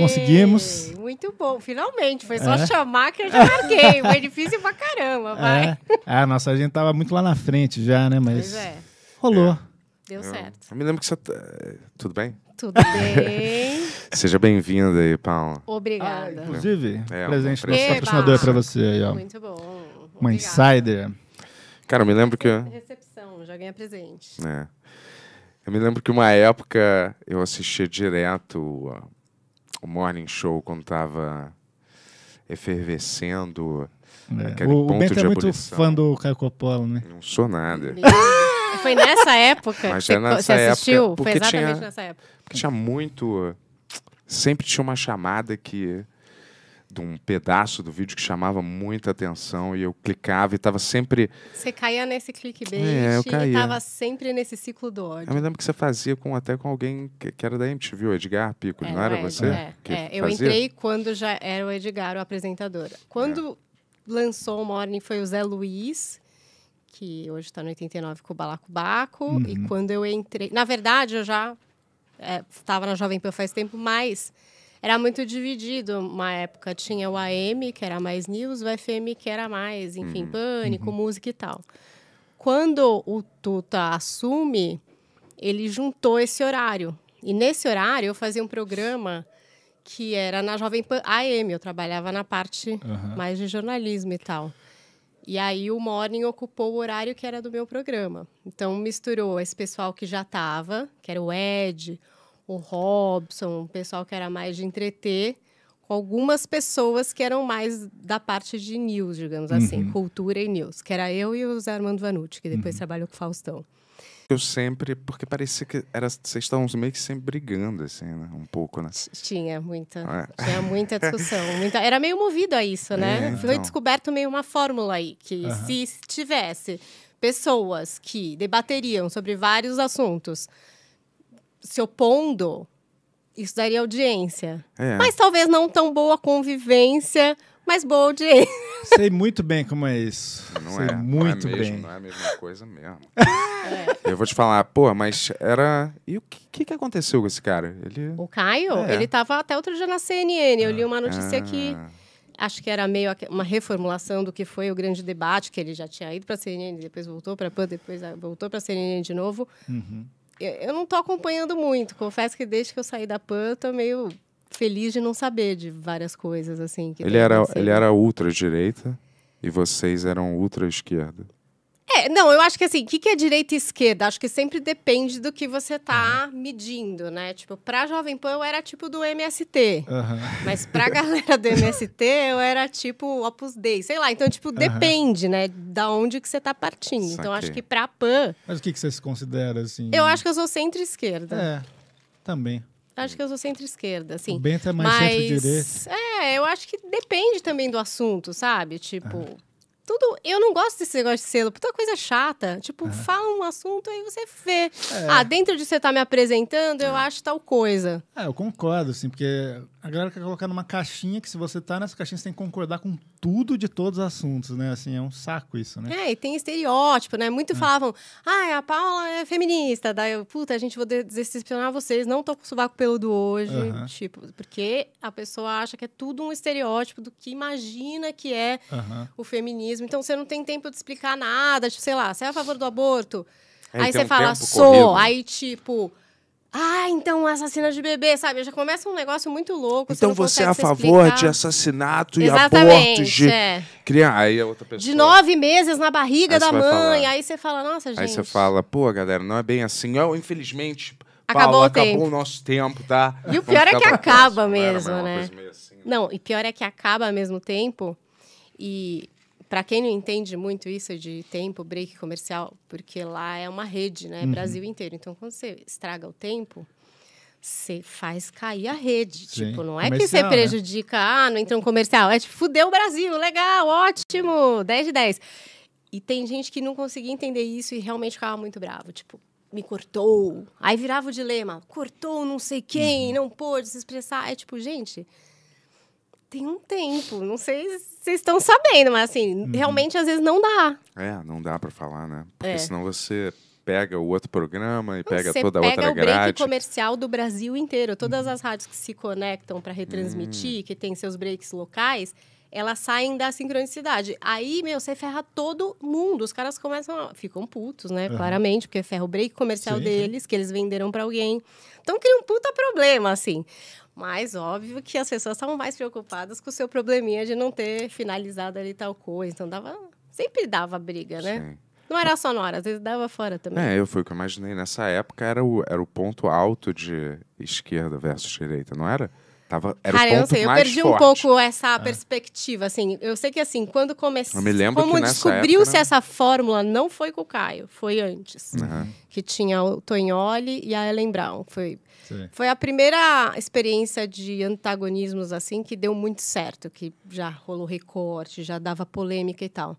conseguimos. Muito bom, finalmente. Foi só é. chamar que eu já marquei. Foi difícil pra caramba, é. vai. É. Ah, nossa, a gente tava muito lá na frente já, né? Mas é. rolou. É. Deu certo. Eu, me lembro que você. Tá- Tudo bem? Tudo bem. Seja bem-vinda aí, Paula. Obrigada. Ah, inclusive, é, presente do nosso patrocinador pra você aí, ó. Muito bom. Obrigada. Uma insider. Cara, eu me lembro que. Recepção, já ganha presente. É. Eu me lembro que uma época eu assistia direto o Morning Show quando estava efervescendo. É. O, o Bento é muito fã do Caio Coppola, né? Não sou nada. Foi nessa época Mas que é você, nessa você assistiu? Época, Foi exatamente tinha, nessa época. Porque tinha muito... Sempre tinha uma chamada que de um pedaço do vídeo que chamava muita atenção e eu clicava e estava sempre. Você caía nesse clickbait é, eu caía. e estava sempre nesse ciclo do ódio. Eu me lembro que você fazia com, até com alguém que, que era da MTV, o Edgar Pico, é, não era é, você? É, é. eu entrei quando já era o Edgar, o apresentador. Quando lançou o Morning foi o Zé Luiz, que hoje está no 89 com o Balacobaco. Uhum. E quando eu entrei. Na verdade, eu já estava é, na Jovem Pan faz tempo, mas era muito dividido. Uma época tinha o AM, que era mais news, o FM, que era mais, enfim, uhum. pânico, uhum. música e tal. Quando o Tuta assume, ele juntou esse horário. E nesse horário eu fazia um programa que era na Jovem Pan AM, eu trabalhava na parte uhum. mais de jornalismo e tal. E aí o Morning ocupou o horário que era do meu programa. Então misturou esse pessoal que já estava, que era o Ed, o Robson, o pessoal que era mais de entreter, com algumas pessoas que eram mais da parte de news, digamos assim, uhum. assim, cultura e news, que era eu e o Zé Armando Vanucci, que depois uhum. trabalhou com o Faustão. Eu sempre, porque parecia que era, vocês estavam meio que sempre brigando, assim, né? um pouco, né? Tinha muita, ah, é. tinha muita discussão. muita, era meio movido a isso, né? É, então. Foi descoberto meio uma fórmula aí, que uhum. se tivesse pessoas que debateriam sobre vários assuntos se opondo, isso daria audiência. É. Mas talvez não tão boa convivência, mas boa audiência. Sei muito bem como é isso. Não Sei é, muito não é mesmo, bem. Não é a mesma coisa mesmo. É. Eu vou te falar, pô, mas era. E o que, que aconteceu com esse cara? Ele... O Caio? É. Ele estava até outro dia na CNN. Eu li uma notícia ah. que acho que era meio uma reformulação do que foi o grande debate, que ele já tinha ido para a CNN, depois voltou para a depois ah, voltou para a CNN de novo. Uhum eu não tô acompanhando muito. Confesso que desde que eu saí da PAN, eu tô meio feliz de não saber de várias coisas, assim. ele, era, ele era ultra-direita e vocês eram ultra-esquerda. É, não, eu acho que assim, o que, que é direita e esquerda? Acho que sempre depende do que você tá uhum. medindo, né? Tipo, pra Jovem Pan eu era tipo do MST. Uhum. Mas pra galera do MST eu era tipo Opus Dei, sei lá. Então, tipo, uhum. depende, né? Da onde que você tá partindo. Então, Saquei. Então, acho que pra Pan. Mas o que, que você se considera, assim? Eu acho que eu sou centro-esquerda. É, também. Acho que eu sou centro-esquerda, assim. O Bento é mais Mas... centro-direita. É, eu acho que depende também do assunto, sabe? Tipo tudo. Eu não gosto desse negócio de selo, puta coisa chata. Tipo, fala um assunto aí você vê. É. Ah, dentro de você tá me apresentando, é. eu acho tal coisa. É, eu concordo, assim, porque a galera quer colocar numa caixinha que se você tá nessa caixinha, você tem que concordar com tudo de todos os assuntos, né? Assim, é um saco isso, né? É, e tem estereótipo, né? Muito é. falavam, ah, a Paula é feminista. Daí eu, puta, a gente vou decepcionar vocês, não tô com o sovaco peludo hoje. Tipo, porque a pessoa acha que é tudo um estereótipo do que imagina que é o feminismo mesmo. Então você não tem tempo de explicar nada, tipo, sei lá, você é a favor do aborto? É, aí, aí você um fala, sou. Corrido. Aí tipo, ah, então assassina de bebê, sabe? Já começa um negócio muito louco. Então você, é a favor explicar. de assassinato Exatamente, e abortos de é. criar. Aí é outra pessoa. De nove meses na barriga aí da mãe. Falar. Aí você fala, nossa, gente. Aí você fala, pô, galera, não é bem assim. Eu, infelizmente, acabou, Paulo, o, acabou o nosso tempo, tá? E o pior é que acaba mesmo, né? Assim, né? Não, e pior é que acaba ao mesmo tempo. E para quem não entende muito isso de tempo, break comercial, porque lá é uma rede, né? Uhum. Brasil inteiro. Então, quando você estraga o tempo, você faz cair a rede. Sim. Tipo, não é comercial, que você né? prejudica, né? ah, não entrou um comercial. É tipo, fudeu o Brasil, legal, ótimo, 10 de 10. E tem gente que não conseguia entender isso e realmente ficava muito bravo. Tipo, me cortou. Aí virava o dilema, cortou não sei quem, uhum. não pôde se expressar. É tipo, gente, tem um tempo. Não sei se vocês estão sabendo, mas assim, uhum. realmente às vezes não dá. É, não dá para falar, né? Porque é. senão você pega o outro programa e pega Você toda a outra grade. Você pega o break comercial do Brasil inteiro. Todas uhum. as rádios que se conectam para retransmitir, hum. que tem seus breaks locais, elas saem da sincronicidade. Aí, meu, você ferra todo mundo. Os caras começam a... Ficam putos, né? Uhum. Claramente, porque ferra o break comercial Sim. deles, que eles venderam para alguém. Então, cria um puta problema, assim. Mas óbvio que as pessoas estavam mais preocupadas com o seu probleminha de não ter finalizado ali tal coisa. Então, dava... Sempre dava briga, né? Sim. Não era só na hora, às vezes dava fora também. É, eu fui o que eu imaginei. Nessa época era o, era o ponto alto de esquerda versus direita, não era? Tava, era Cara, o ponto eu não sei, eu perdi forte. um pouco essa é. perspectiva, assim. Eu sei que, assim, quando começou... Como descobriu-se né? essa fórmula, não foi com o Caio, foi antes. Uhum. Que tinha o Tonholi e a Ellen Brown. Foi, foi a primeira experiência de antagonismos, assim, que deu muito certo. Que já rolou recorte, já dava polêmica e tal.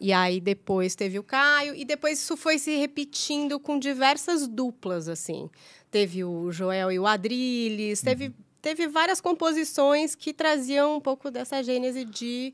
E aí depois teve o Caio, e depois isso foi se repetindo com diversas duplas, assim. Teve o Joel e o Adrilles, teve uhum teve várias composições que traziam um pouco dessa gênese de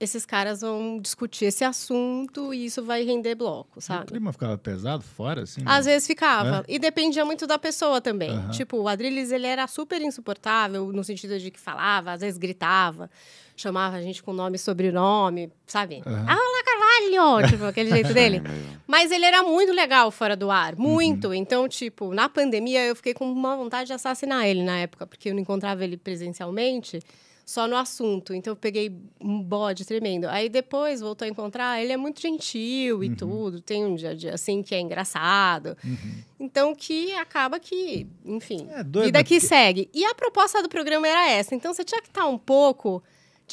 esses caras vão discutir esse assunto e isso vai render bloco, sabe? O clima ficava pesado fora, assim? Às né? vezes ficava. É? E dependia muito da pessoa também. Uhum. Tipo, o Adrilles, ele era super insuportável, no sentido de que falava, às vezes gritava, chamava a gente com nome e sobrenome, sabe? Uhum. Ah, caralho! Tipo, aquele jeito é, dele. Mas ele era muito legal fora do ar, muito. Uhum. Então, tipo, na pandemia eu fiquei com uma vontade de assassinar ele na época, porque eu não encontrava ele presencialmente, só no assunto. Então eu peguei um bode tremendo. Aí depois voltou a encontrar, ele é muito gentil e uhum. tudo, tem um dia a dia assim que é engraçado. Uhum. Então que acaba que, enfim, é doido, vida né? que porque... segue. E a proposta do programa era essa. Então você tinha que estar um pouco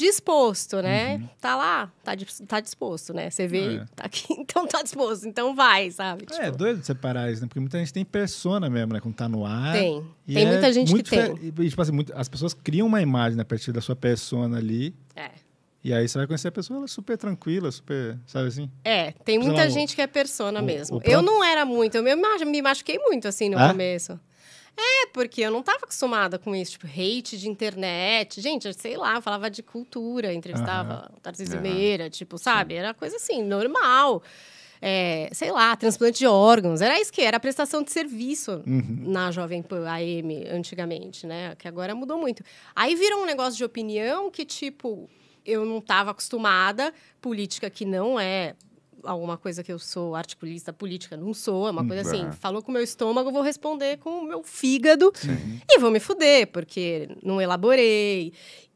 disposto, né? Uhum. Tá lá, tá, tá disposto, né? Você vê, é. tá aqui, então tá disposto, então vai, sabe? É, tipo... É, doido separar isso, né? Porque muita gente tem persona mesmo, né? Quando tá no ar. Tem. Tem é muita gente que tem. E, tipo assim, muito, as pessoas criam uma imagem né, a partir da sua persona ali. É. E aí você vai conhecer a pessoa, ela é super tranquila, super, sabe assim? É, tem muita lá, gente o, que é persona o, mesmo. O próprio... Eu não era muito, eu me, me machuquei muito assim no começo. É, porque eu não estava acostumada com isso, tipo, hate de internet. Gente, sei lá, eu falava de cultura, entrevistava uhum. Tarcísio uhum. Meira, tipo, sabe? Sim. Era coisa assim, normal. É, sei lá, transplante de órgãos. Era isso que era prestação de serviço uhum. na Jovem Pan AM antigamente, né? Que agora mudou muito. Aí virou um negócio de opinião que, tipo, eu não estava acostumada, política que não é alguma coisa que eu sou articulista política, não sou, é uma hum, coisa assim, é. falou com o meu estômago, vou responder com o meu fígado Sim. e vou me fuder, porque não elaborei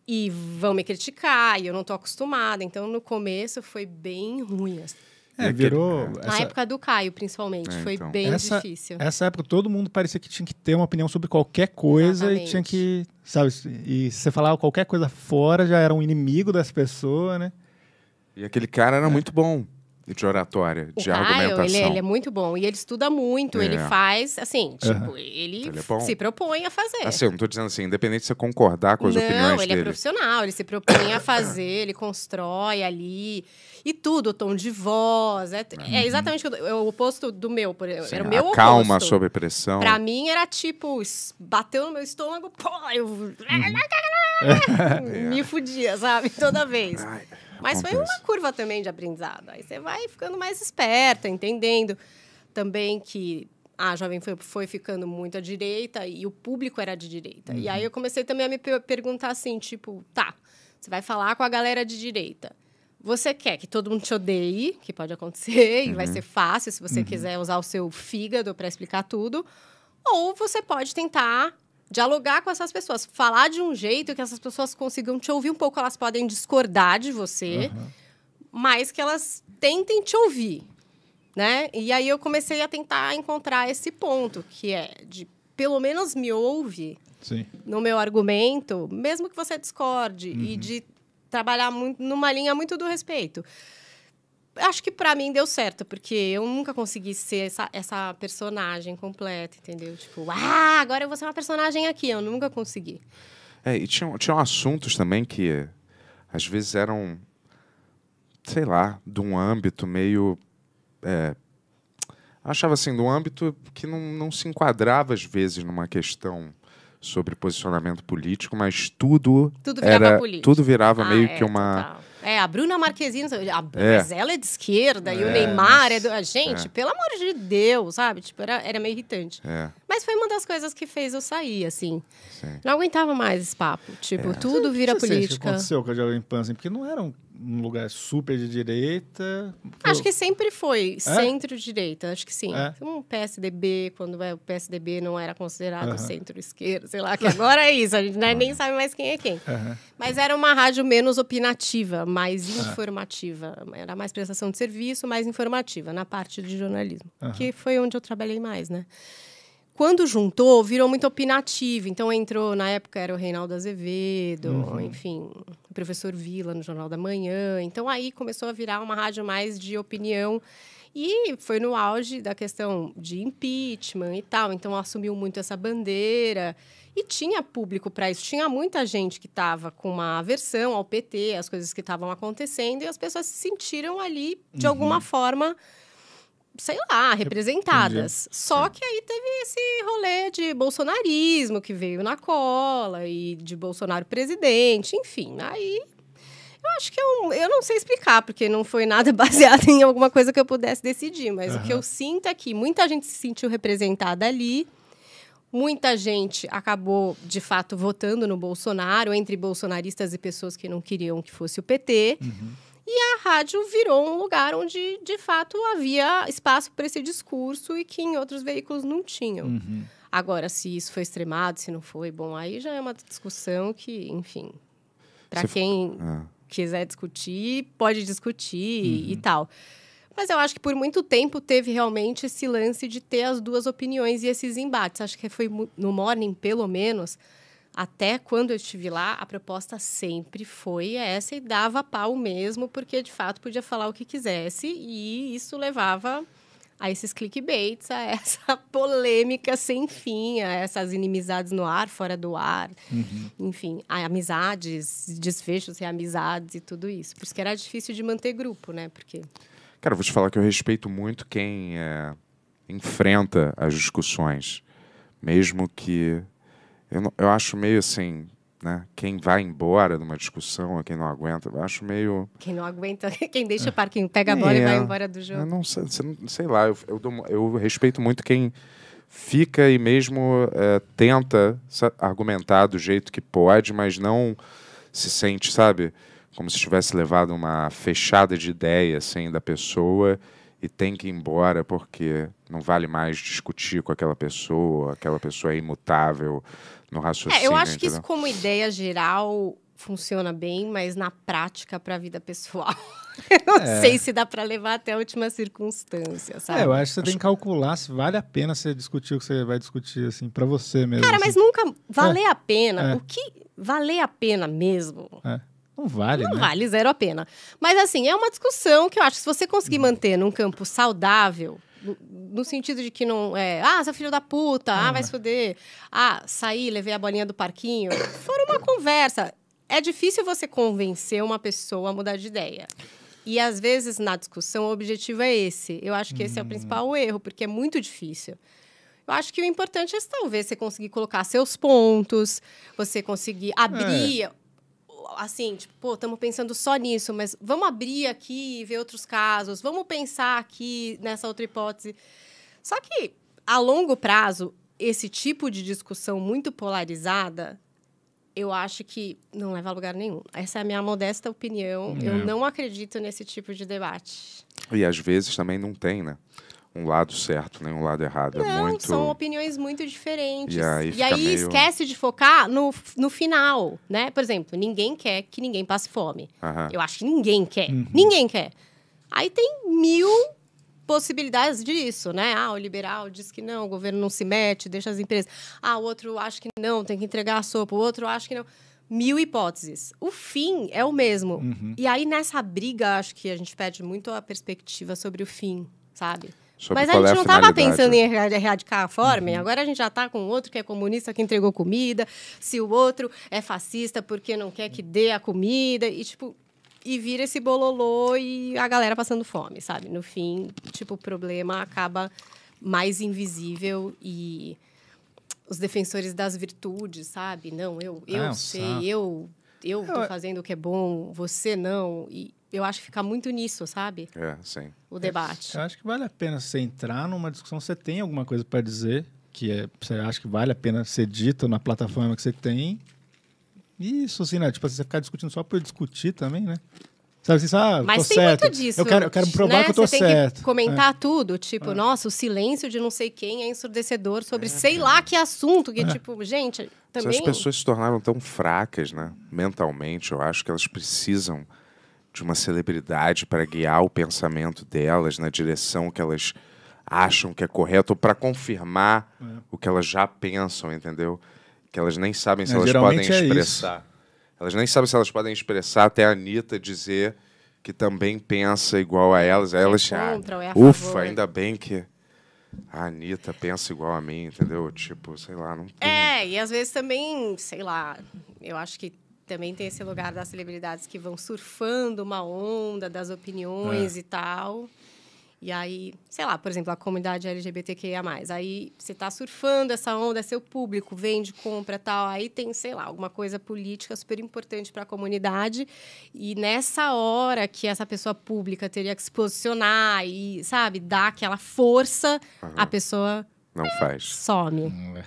e vão me criticar e eu não tô acostumada. Então, no começo foi bem ruim. Assim. É, é virou. É. Na essa... época do Caio, principalmente, é, foi então. bem essa, difícil. Essa época todo mundo parecia que tinha que ter uma opinião sobre qualquer coisa Exatamente. e tinha que. Sabe? E se você falava qualquer coisa fora, já era um inimigo dessa pessoa né? E aquele cara era é. muito bom de oratória, o de argumentação. Ele, ele, é muito bom. E ele estuda muito, é. ele faz, assim, tipo, uhum. ele, então, ele é se propõe a fazer. Assim, eu não tô dizendo assim, independente de você concordar com as não, opiniões dele. Não, ele é profissional, ele se propõe a fazer, ele constrói ali. E tudo, o tom de voz. É, é uhum. é exatamente o, oposto do meu. Por, Sim, era o meu calma sob pressão. Pra mim era tipo, bateu no meu estômago, pô, eu. Uhum. É. me fudia, sabe? Toda vez. Mas foi uma curva também de aprendizado. Aí você vai ficando mais esperta, entendendo também que a Jovem foi, foi ficando muito à direita e o público era de direita. Uhum. E aí uhum. eu comecei também a me perguntar assim, tipo, tá, você vai falar com a galera de direita. Você quer que todo mundo te odeie, que pode acontecer, uhum. e vai uhum. ser fácil se você uhum. quiser usar o seu fígado para explicar tudo. Ou você pode tentar dialogar com essas pessoas, falar de um jeito que essas pessoas consigam te ouvir um pouco, elas podem discordar de você, uhum. mas que elas tentem te ouvir, né? E aí eu comecei a tentar encontrar esse ponto, que é de pelo menos me ouve Sim. no meu argumento, mesmo que você discorde, uhum. e de trabalhar muito numa linha muito do respeito acho que para mim deu certo, porque eu nunca consegui ser essa, essa personagem completa, entendeu? Tipo, ah, agora eu vou ser uma personagem aqui. Eu nunca consegui. É, e tinham, assuntos também que às vezes eram, sei lá, de um âmbito meio. É, achava assim, de um âmbito que não, não se enquadrava às vezes numa questão sobre posicionamento político, mas tudo. Tudo virava era, político. Tudo virava ah, meio é, que uma. Total é, a Bruna Marquezine, a, é. mas ela é de esquerda é, e o é, Neymar mas... é do. Gente, é. pelo amor de Deus, sabe? Tipo, era, era meio irritante. É. Mas foi uma das coisas que fez eu sair, assim. Sim. Não aguentava mais esse papo. Tipo, é. tudo vira você política. Sente que aconteceu com a Jovem Pan, assim, porque não eram um lugar super de direita. Acho que sempre foi é? centro-direita, acho que sim. Então, é? Um PSDB, quando o PSDB não era considerado uhum. centro-esquerda, sei lá, que agora é isso, a gente uhum. nem sabe mais quem é quem. Uhum. Mas era uma rádio menos opinativa, mais informativa. Era mais prestação de serviço, mais informativa, na parte de jornalismo, que foi onde eu trabalhei mais, né? Quando juntou, virou muito opinativo. Então entrou, na época era o Reinaldo Azevedo, uhum. enfim, o professor Vila no Jornal da Manhã. Então aí começou a virar uma rádio mais de opinião. E foi no auge da questão de impeachment e tal. Então assumiu muito essa bandeira. E tinha público para isso. Tinha muita gente que estava com uma aversão ao PT, as coisas que estavam acontecendo, e as pessoas se sentiram ali, de uhum. alguma forma, sei lá, representadas. Entendi. Só que aí teve esse rolê de bolsonarismo que veio na cola e de Bolsonaro presidente, enfim. Aí eu acho que eu, eu não sei explicar, porque não foi nada baseado em alguma coisa que eu pudesse decidir, mas uhum. o que eu sinto é que muita gente se sentiu representada ali. Muita gente acabou, de fato, votando no Bolsonaro, entre bolsonaristas e pessoas que não queriam que fosse o PT. Uhum. E a rádio virou um lugar onde, de fato, havia espaço para esse discurso e que em outros veículos não tinham. Uhum. Agora, se isso foi extremado, se não foi, bom, aí já é uma discussão que, enfim, para quem ah. quiser discutir, pode discutir uhum. e tal. Mas eu acho que por muito tempo teve realmente esse lance de ter as duas opiniões e esses embates. Acho que foi no Morning, pelo menos, até quando eu estive lá, a proposta sempre foi essa e dava pau mesmo, porque de fato podia falar o que quisesse e isso levava a esses clickbaits, a essa polêmica sem fim, a essas inimizades no ar, fora do ar, uhum. enfim, a amizades, desfechos, reamizades e tudo isso. Por isso que era difícil de manter grupo, né? Porque... Cara, vou te falar que eu respeito muito quem é, enfrenta as discussões, mesmo que eu, eu acho meio assim, né? Quem vai embora numa discussão, quem não aguenta, eu acho meio. Quem não aguenta, quem deixa o parquinho, pega a é, bola é, e vai embora do jogo. Eu não sei, sei lá, eu, eu, dou, eu respeito muito quem fica e mesmo é, tenta argumentar do jeito que pode, mas não se sente, sabe, como se tivesse levado uma fechada de ideia assim da pessoa e tem que ir embora porque não vale mais discutir com aquela pessoa, aquela pessoa é imutável no raciocínio. É, eu acho que isso, como ideia geral, funciona bem, mas na prática, para a vida pessoal. Eu não é. sei se dá para levar até a última circunstância, sabe? É, eu acho que você acho... tem que calcular se vale a pena você discutir o que você vai discutir, assim, para você mesmo. Cara, assim. mas nunca valer é. a pena. É. O que valer a pena mesmo? É, não vale, Não né? vale, zero a pena. Mas, assim, é uma discussão que eu acho que se você conseguir hum. manter num campo saudável, no sentido de que não é, ah, seu filho da puta, ah, ah vai se foder, ah, saí, levei a bolinha do parquinho. Foram uma conversa. É difícil você convencer uma pessoa a mudar de ideia. E às vezes na discussão o objetivo é esse. Eu acho que esse é o hum. principal erro, porque é muito difícil. Eu acho que o importante é talvez você conseguir colocar seus pontos, você conseguir abrir. É assim, tipo, pô, estamos pensando só nisso, mas vamos abrir aqui e ver outros casos, vamos pensar aqui nessa outra hipótese. Só que, a longo prazo, esse tipo de discussão muito polarizada, eu acho que não leva a lugar nenhum. Essa é a minha modesta opinião. É. Eu não acredito nesse tipo de debate. E às vezes também não tem, né? um lado certo, nem né, um lado errado. É não, é muito... são opiniões muito diferentes. E aí, e aí meio... esquece de focar no, no final, né? Por exemplo, ninguém quer que ninguém passe fome. Eu acho que ninguém quer. Uhum. Ninguém quer. Aí tem mil possibilidades disso, né? Ah, o liberal diz que não, o governo não se mete, deixa as empresas. Ah, o outro acha que não, tem que entregar a sopa. O outro acha que não mil hipóteses. O fim é o mesmo. Uhum. E aí, nessa briga, acho que a gente perde muito a perspectiva sobre o fim, sabe? Sobre Mas a gente é a não estava pensando em erradicar a fome uhum. agora a gente já está com outro que é comunista que entregou comida, se o outro é fascista porque não quer que dê a comida, e tipo, e vira esse bololô e a galera passando fome, sabe? No fim, tipo, o problema acaba mais invisível e os defensores das virtudes, sabe? Não, eu, eu ah, sei, eu eu tô fazendo o que é bom, você não. E, eu acho que fica muito nisso, sabe? É, sim. O debate. Eu acho que vale a pena você entrar numa discussão, você tem alguma coisa para dizer, que é, você acha que vale a pena ser dito na plataforma que você tem. Isso, assim, né? Tipo, assim, você ficar discutindo só por discutir também, né? Sabe assim, ah, Mas tem certo. muito disso. Eu quero, eu quero provar né? que eu tô Você tem certo. Que comentar é. tudo, tipo, é. nossa, o silêncio de não sei quem é ensurdecedor sobre é, sei lá que assunto, que é. tipo, gente, também... Se as pessoas se tornaram tão fracas, né, mentalmente, eu acho que elas precisam de uma celebridade para guiar o pensamento delas na direção que elas acham que é correto ou para confirmar é. o que elas já pensam, entendeu? Que elas nem sabem se é, elas podem é expressar. elas nem sabem se elas podem expressar até a Anitta dizer que também pensa igual a elas. Aí é elas ah, contra, ah, ufa, favor. ainda bem que a Anitta pensa igual a mim, entendeu? Tipo, sei lá, não. É, e às vezes também, sei lá, eu acho que também tem esse lugar das celebridades que vão surfando uma onda das opiniões é. e tal. E aí, sei lá, por exemplo, a comunidade LGBTQIA+. Aí você está surfando essa onda, seu público, vende, compra, tal. Aí tem, sei lá, alguma coisa política super importante para a comunidade. E nessa hora que essa pessoa pública teria que se posicionar e, sabe, dar aquela força, uhum. a pessoa... Não faz. Some. Não é.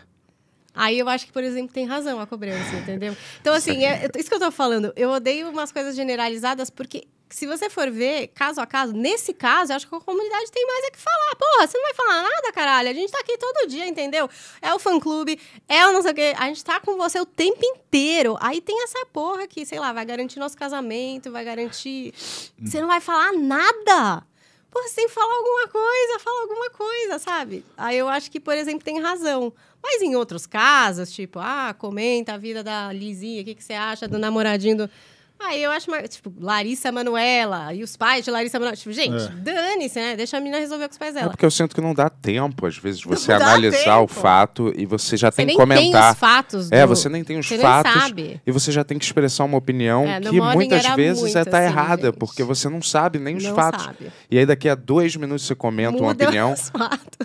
Aí eu acho que, por exemplo, tem razão a cobrança, entendeu? Então, assim, é, isso que eu tô falando. Eu odeio umas coisas generalizadas porque se você for ver caso a caso, nesse caso, eu acho que a comunidade tem mais é que falar. Porra, você não vai falar nada, caralho. A gente tá aqui todo dia, entendeu? É o fã-clube, é o não sei o quê. A gente tá com você o tempo inteiro. Aí tem essa porra que, sei lá, vai garantir nosso casamento, vai garantir. Você não vai falar nada pô, você tem que falar alguma coisa, fala alguma coisa, sabe? Aí eu acho que, por exemplo, tem razão. Mas em outros casos, tipo, ah, comenta a vida da Lizinha, o que, que você acha do namoradinho do... Aí ah, eu acho, tipo, Larissa Manuela e os pais de Larissa Manuela. Tipo, gente, é. dane-se, né? Deixa a menina resolver com os pais dela. É porque eu sinto que não dá tempo, às vezes, você não analisar o fato e você já você tem que comentar. Tem os fatos. É, do... É, você nem tem os você fatos. Sabe. E você já tem que expressar uma opinião é, que muitas vezes é muito, é tá assim, errada, gente. porque você não sabe nem os não fatos. Sabe. E aí daqui a dois minutos você comenta Muda uma opinião.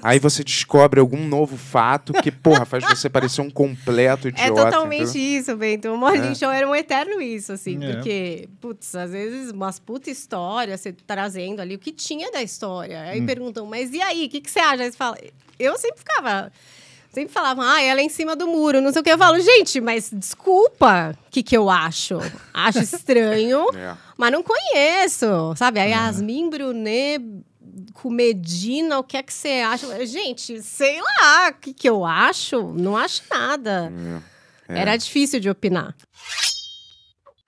Aí você descobre algum novo fato que, porra, faz você parecer um completo é idiota. É totalmente entendeu? isso, Bento. O Morning Show era um eterno isso, assim. É porque, putz, às vezes umas puta história, você trazendo ali o que tinha da história. Aí hum. perguntam, mas e aí, o que, que você acha? Aí você fala, eu sempre ficava sempre falavam, ah, ela é em cima do muro, não sei o que. Eu falo, gente, mas desculpa o que, que eu acho. Acho estranho, é. mas não conheço, sabe? A uhum. Yasmin Brunet comedina, o que é que você acha? Gente, sei lá o que, que eu acho, não acho nada. É. É. Era difícil de opinar.